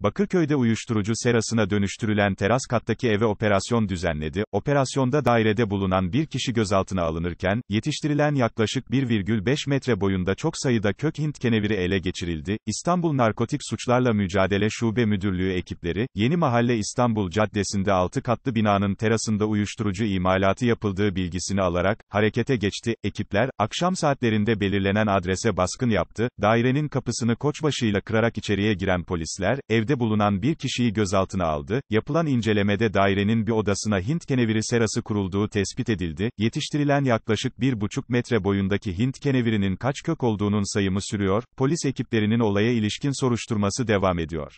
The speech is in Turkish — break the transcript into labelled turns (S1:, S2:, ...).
S1: Bakırköy'de uyuşturucu serasına dönüştürülen teras kattaki eve operasyon düzenledi. Operasyonda dairede bulunan bir kişi gözaltına alınırken, yetiştirilen yaklaşık 1,5 metre boyunda çok sayıda kök Hint keneviri ele geçirildi. İstanbul Narkotik Suçlarla Mücadele Şube Müdürlüğü ekipleri, Yeni Mahalle İstanbul Caddesi'nde 6 katlı binanın terasında uyuşturucu imalatı yapıldığı bilgisini alarak, harekete geçti. Ekipler, akşam saatlerinde belirlenen adrese baskın yaptı. Dairenin kapısını koçbaşıyla kırarak içeriye giren polisler, evde evde bulunan bir kişiyi gözaltına aldı, yapılan incelemede dairenin bir odasına Hint keneviri serası kurulduğu tespit edildi, yetiştirilen yaklaşık 1,5 metre boyundaki Hint kenevirinin kaç kök olduğunun sayımı sürüyor, polis ekiplerinin olaya ilişkin soruşturması devam ediyor.